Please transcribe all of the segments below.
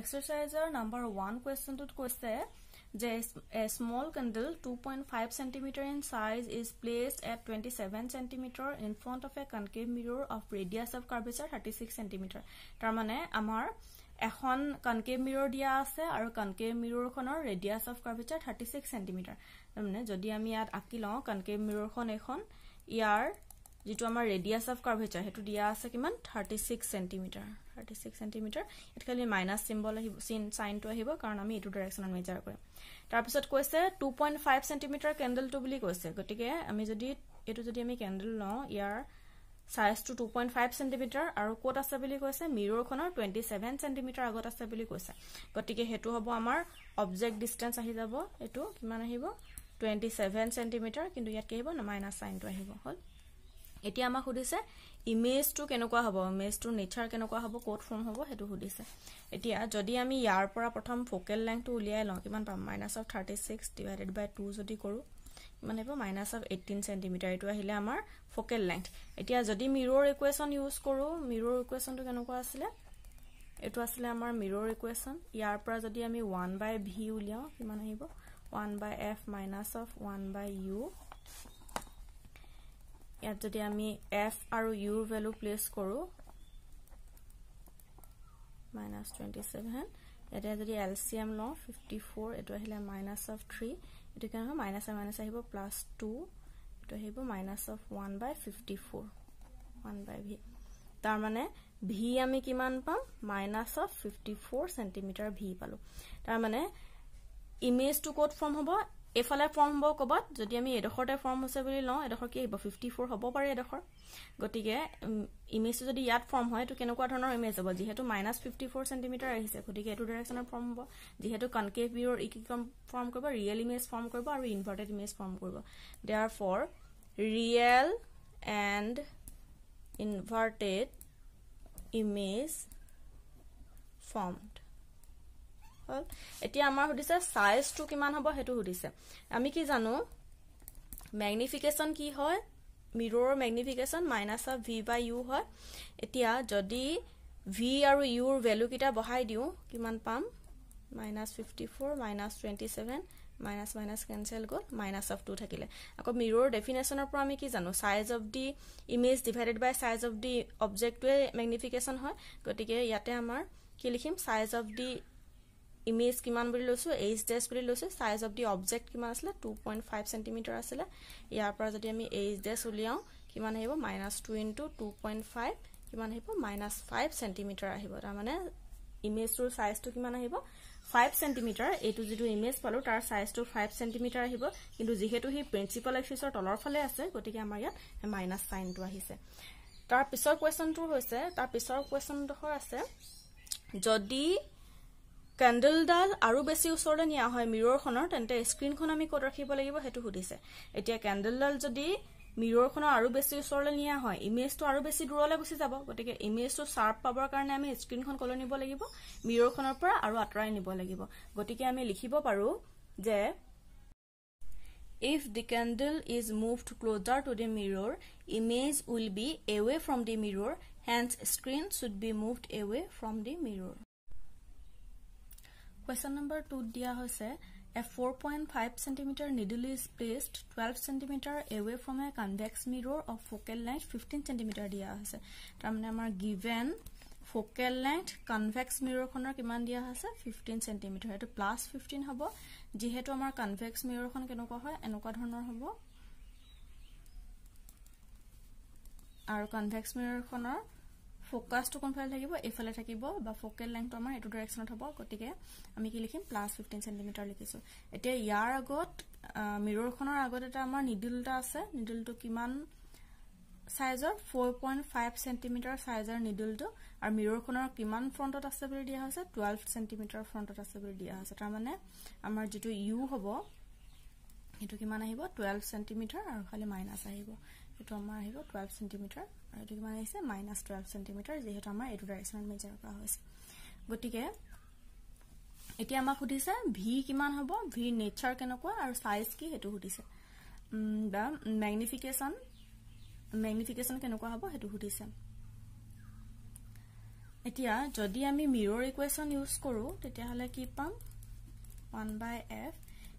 এক্সাৰচাইজৰ number one কুৱেশ্যনটোত কৈছে যে a small candle two point five centimetre in size is place at twenty seven centimetre in front of a concave mirror of radius of curvature thirty six centimetre তাৰমানে আমাৰ এখন concave mirror দিয়া আছে আৰু concave মিৰৰখনৰ radius of curvature thirty six centimetre তাৰমানে যদি আমি ইয়াত আঁকি লওঁ কনকেভ মিৰৰখন এখন ইয়াৰ যিটো আমাৰ ৰেডিয়াছ অফ কাৰ্ভেচাৰ সেইটো দিয়া আছে কিমান thirty six centimetre thirty six centimetre ইয়াত খালি মাইনাছ চিম্বল আহিব চিন চাইনটো আহিব কাৰণ আমি এইটো ডাইৰেকশ্যনত মেজাৰ কৰিম তাৰপিছত কৈছে টু পইণ্ট ফাইভ চেণ্টিমিটাৰ কেণ্ডেলটো বুলি কৈছে গতিকে আমি যদি এইটো যদি আমি কেণ্ডেল লওঁ ইয়াৰ চাইজটো টু পইণ্ট ফাইভ চেণ্টিমিটাৰ আৰু ক'ত আছে বুলি কৈছে মিৰৰখনৰ টুৱেণ্টি ছেভেন চেণ্টিমিটাৰ আগত আছে বুলি কৈছে গতিকে সেইটো হ'ব আমাৰ অবজেক্ট ডিষ্টেঞ্চ আহি যাব এইটো কিমান আহিব টুৱেণ্টি ছেভেন চেণ্টিমিটাৰ কিন্তু ইয়াত কি আহিব মাইনাছ চাইনটো আহিব হ'ল এতিয়া আমাক সুধিছে ইমেজটো কেনেকুৱা হ'ব ইমেজটোৰ নেচাৰ কেনেকুৱা হ'ব ক'ত ফৰ্ম হ'ব সেইটো সুধিছে এতিয়া যদি আমি ইয়াৰ পৰা প্ৰথম ফ'কেল লেংথটো উলিয়াই লওঁ কিমান পাম minus of thirty six divided by two যদি কৰোঁ কিমান আহিব মাইনাছ অফ এইটিন চেণ্টিমিটাৰ এইটো আহিলে আমাৰ ফ'কেল লেংথ এতিয়া যদি মিৰৰ ইকুৱেশ্যন ইউজ কৰোঁ মিৰৰ ইকুৱেশ্যনটো কেনেকুৱা আছিলে এইটো আছিলে আমাৰ মিৰৰ ইকুৱেশ্যন ইয়াৰ পৰা যদি আমি ওৱান বাই ভি উলিয়াওঁ কিমান আহিব one by f minus of one by u ইয়াত যদি আমি এফ আৰু ইউৰ ভেলু প্লেচ কৰোঁ মাইনাছ টুৱেণ্টি চেভেন ইয়াতে যদি এল চি এম লওঁ ফিফটি ফ'ৰ এইটো আহিলে মাইনাছ অফ থ্ৰী এইটো কেনে হয় মাইনাছ আহিব প্লাছ টু এইটো আহিব minus of one by fifty four one by v তাৰমানে ভি আমি কিমান পাম minus of fifty four centimetre v পালোঁ তাৰমানে ইমেজটো ক'ত ফৰ্ম হ'ব এইফালে ফৰ্ম হ'ব ক'ৰবাত যদি আমি এডোখৰতে ফৰ্ম হৈছে বুলি লওঁ এডোখৰ কি আহিব ফিফটি ফ'ৰ হ'ব পাৰে এডোখৰ গতিকে ইমেজটো যদি ইয়াত ফৰ্ম হয় এইটো কেনেকুৱা ধৰণৰ ইমেজ হ'ব যিহেতু মাইনাছ ফিফটি ফ'ৰ চেণ্টিমিটাৰ আহিছে গতিকে এইটো ডাইৰেকশ্যনত ফৰ্ম হ'ব যিহেতু কনকেভ ভিউৰ ইকিকম ফৰ্ম কৰিব ৰিয়েল ইমেজ ফৰ্ম কৰিব আৰু ইনভাৰ্টেড ইমেজ ফৰ্ম কৰিব they are for real and inverted image form এতিয়া আমাৰ সুধিছে চাইজটো কিমান হ'ব সেইটো সুধিছে আমি কি জানো মেগনিফিকেশ্যন কি হয় mirror magnification minus of v by u হয় এতিয়া যদি ভি আৰু ইউৰ ভেলুকেইটা বঢ়াই দিওঁ কিমান পাম minus fifty four minus twenty seven minus minus cancel গ'ল মাইনাছ অফ টু থাকিলে আকৌ মিৰৰ ডেফিনেশ্যনৰ পৰা আমি কি জানো size of the image divided by size of the অবজেক্টটোৱে মেগনিফিকেশ্যন হয় গতিকে ইয়াতে আমাৰ কি লিখিম চাইজ অফ দি ইমেজ কিমান বুলি লৈছোঁ এইচ ডেছ বুলি লৈছোঁ চাইজ অফ দি অবজেক্ট কিমান আছিলে টু পইণ্ট ফাইভ চেণ্টিমিটাৰ আছিলে ইয়াৰ পৰা যদি আমি এইচ ডেছ উলিয়াওঁ কিমান আহিব minus two into two point five কিমান আহিব মাইনাছ ফাইভ চেণ্টিমিটাৰ আহিব তাৰমানে ইমেজটোৰ চাইজটো কিমান আহিব ফাইভ চেণ্টিমিটাৰ এইটো যিটো ইমেজ পালোঁ তাৰ চাইজটো ফাইভ চেণ্টিমিটাৰ আহিব কিন্তু যিহেতু সেই প্ৰিন্সিপাল এক্সিছৰ তলৰ ফালে আছে গতিকে আমাৰ ইয়াত মাইনাছ চাইনটো আহিছে তাৰ পিছৰ কুৱেশ্যনটো হৈছে তাৰ পিছৰ কুৱেশ্যনডোখৰ আছে যদি কেণ্ডেলডাল আৰু বেছি ওচৰলৈ নিয়া হয় মিৰৰখনৰ তেন্তে স্ক্ৰীণখন আমি ক'ত ৰাখিব লাগিব সেইটো সুধিছে এতিয়া কেণ্ডেলডাল যদি মিৰৰখনৰ আৰু বেছি ওচৰলৈ নিয়া হয় ইমেজটো আৰু বেছি দূৰলৈ গুচি যাব গতিকে ইমেজটো চাৰ্প পাবৰ কাৰণে আমি স্ক্ৰীণখন ক'লৈ নিব লাগিব মিৰৰখনৰ পৰা আৰু আঁতৰাই নিব লাগিব গতিকে আমি লিখিব পাৰোঁ যে if the candle is move closer to the mirror image will be away from the mirror hence screen should be move away from the mirror question number টুত দিয়া হৈছে a four point five centimetre needle is placed twelve centimetre away from a convex mirror of focal length fifteen centimetre দিয়া হৈছে তাৰমানে আমাৰ given focal length convex মিৰৰখনৰ কিমান দিয়া হৈছে ফিফটিন চেণ্টিমিটাৰ এইটো প্লাছ ফিফটিন হ'ব যিহেতু আমাৰ কনভেক্স মিৰৰখন কেনেকুৱা হয় এনেকুৱা ধৰণৰ হ'ব আৰু কনভেক্স মিৰৰখনৰ ফোকাছটো কোনফালে থাকিব এইফালে থাকিব বা ফকেল লেংথটো আমাৰ এইটো ডাইৰেকশ্যনত হ'ব গতিকে আমি কি লিখিম প্লাছ ফিফটিন চেণ্টিমিটাৰ লিখিছোঁ এতিয়া ইয়াৰ আগত মিৰৰখনৰ আগত এটা আমাৰ নিডল এটা আছে নিডলটো কিমান চাইজৰ ফ'ৰ পইণ্ট ফাইভ চেণ্টিমিটাৰ চাইজৰ নিডলটো আৰু মিৰৰখনৰ কিমান ফ্ৰণ্টত আছে বুলি দিয়া হৈছে টুৱেল্ভ চেণ্টিমিটাৰ ফ্ৰণ্টত আছে বুলি দিয়া হৈছে তাৰমানে আমাৰ যিটো ইউ হ'ব সেইটো কিমান আহিব টুৱেল্ভ চেণ্টিমিটাৰ আৰু খালি মাইনাছ আহিব এইটো আমাৰ আহিব টুৱেলভ চেণ্টিমিটাৰ আৰু এইটো কিমান আহিছে মাইনাছ টুৱেলভ চেণ্টিমিটাৰ যিহেতু আমাৰ এইটো ডাইৰেকশ্যনত মেজাৰ কৰা হৈছে গতিকে এতিয়া আমাক সুধিছে ভি কিমান হ'ব ভিৰ নেচাৰ কেনেকুৱা আৰু চাইজ কি সেইটো সুধিছে বা মেগনিফিকেশ্যন মেগনিফিকেশ্যন কেনেকুৱা হ'ব সেইটো সুধিছে এতিয়া যদি আমি মিৰৰ ইকুৱেশ্যন ইউজ কৰোঁ তেতিয়াহ'লে কি পাম ওৱান বাই এফ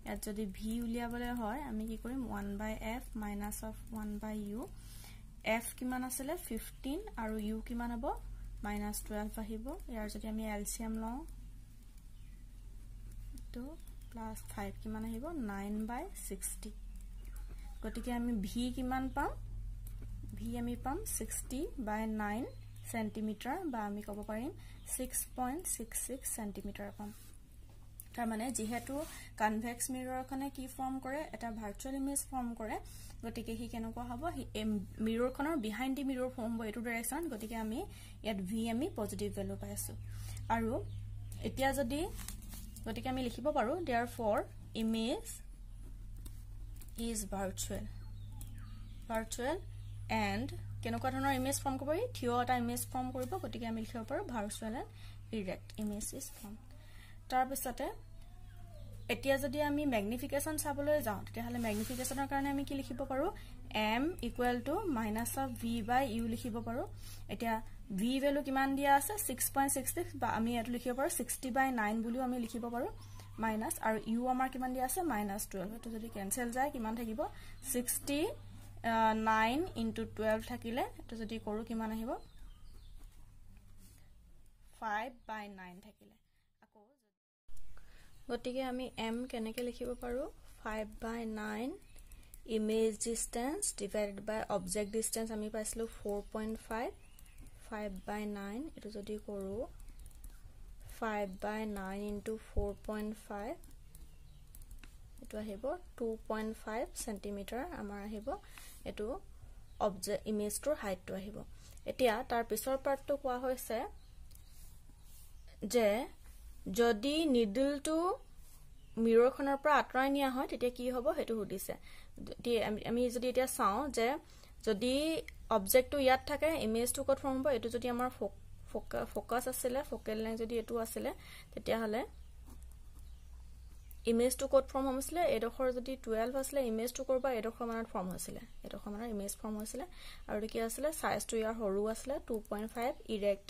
ইয়াত যদি ভি উলিয়াবলৈ হয় আমি কি কৰিম one by f minus of one by u f কিমান আছিলে ফিফটিন আৰু ইউ কিমান হ'ব মাইনাছ টুৱেলভ আহিব ইয়াৰ যদি আমি এলচিয়াম লওঁ এইটো প্লাছ ফাইভ কিমান আহিব নাইন বাই ছিক্সটি গতিকে আমি ভি কিমান পাম ভি আমি পাম ছিক্সটি বাই নাইন চেণ্টিমিটাৰ বা আমি ক'ব পাৰিম six point six six centimetre পাম তাৰমানে যিহেতু কনভেক্স মিৰৰখনে কি ফৰ্ম কৰে এটা ভাৰ্চুৱেল ইমেজ ফৰ্ম কৰে গতিকে সি কেনেকুৱা হ'ব সি মিৰৰখনৰ বিহাইণ্ড দি মিৰৰ ফৰ্ম হ'ব এইটো ডাইৰেকশ্যন গতিকে আমি ইয়াত ভি আমি পজিটিভ ভেলু পাই পাইছোঁ আৰু এতিয়া যদি গতিকে আমি লিখিব পাৰোঁ therefore image is virtual virtual and কেনেকুৱা ধৰণৰ ইমেজ ফৰ্ম কৰিব পাৰি থিয় এটা ইমেজ ফৰ্ম কৰিব গতিকে আমি লিখিব পাৰোঁ virtual and erect image is form তাৰপিছতে এতিয়া যদি আমি মেগনিফিকেশ্যন চাবলৈ যাওঁ তেতিয়াহ'লে মেগনিফিকেশ্যনৰ কাৰণে আমি কি লিখিব পাৰোঁ m equal to minus of v by u লিখিব পাৰোঁ এতিয়া ভি ভেলু কিমান দিয়া আছে ছিক্স পইণ্ট ছিক্স ছিক্স বা আমি এইটো লিখিব পাৰোঁ ছিক্সটি বাই নাইন বুলিও আমি লিখিব পাৰোঁ মাইনাছ আৰু ইউ আমাৰ কিমান দিয়া আছে মাইনাছ টুৱেল্ভ এইটো যদি কেঞ্চেল যায় কিমান থাকিব ছিক্সটি নাইন ইণ্টু টুৱেল্ভ থাকিলে এইটো যদি কৰোঁ কিমান আহিব ফাইভ বাই নাইন থাকিলে গতিকে আমি এম কেনেকৈ লিখিব পাৰোঁ five by nine image distance divided by object distance আমি পাইছিলোঁ four point five five by nine এইটো যদি কৰোঁ five by nine into four point five এইটো আহিব টু পইণ্ট ফাইভ চেণ্টিমিটাৰ আমাৰ আহিব এইটো অবজেক্ট ইমেজটোৰ হাইটটো আহিব এতিয়া তাৰ পিছৰ পাৰ্টটো কোৱা হৈছে যে যদি নিডলটো মিৰৰখনৰ পৰা আঁতৰাই নিয়া হয় তেতিয়া কি হ'ব সেইটো সুধিছে আমি যদি এতিয়া চাওঁ যে যদি অবজেক্টটো ইয়াত থাকে ইমেজটো ক'ত ফৰ্ম হ'ব এইটো যদি আমাৰ ফ'কাছ আছিলে ফ'কেল লাইন যদি এইটো আছিলে তেতিয়াহ'লে ইমেজটো ক'ত ফৰ্ম হৈছিলে এডোখৰ যদি টুৱেলভ আছিলে ইমেজটো ক'ৰ পৰা মানত ফৰ্ম হৈছিলে এডোখৰমানৰ ইমেজ ফৰ্ম হৈছিলে আৰু কি আছিলে চাইজটো ইয়াৰ সৰু আছিলে two point five erect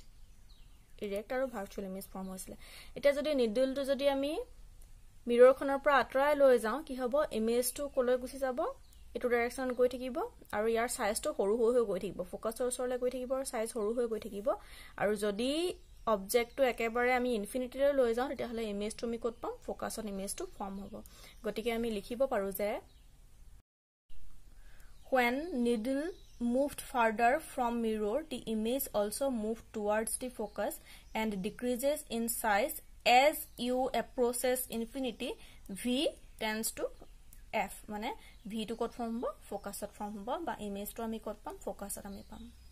erect আৰু ভাৰ্চুৱেল ইমেজ ফৰ্ম হৈছিলে এতিয়া যদি নিডুলটো যদি আমি মিৰৰখনৰ পৰা আঁতৰাই লৈ যাওঁ কি হ'ব ইমেজটো ক'লৈ গুচি যাব এইটো ডাইৰেকশ্যনত গৈ থাকিব আৰু ইয়াৰ চাইজটো সৰু হৈ হৈ গৈ থাকিব ফ'কাছৰ ওচৰলৈ গৈ থাকিব আৰু চাইজ সৰু হৈ গৈ থাকিব আৰু যদি অবজেক্টটো একেবাৰে আমি ইনফিনিটিলৈ লৈ যাওঁ তেতিয়াহ'লে ইমেজটো আমি ক'ত পাম ফ'কাছত ইমেজটো ফৰ্ম হ'ব গতিকে আমি লিখিব পাৰোঁ যে when needle moved further from mirror the image also moved towards the focus and decreases in size as you approaches infinity v tends to f মানে v টো কত ফর্ম হব ফোকাসত ফর্ম হব বা ইমেজটো আমি কত পাম ফোকাসত আমি পাম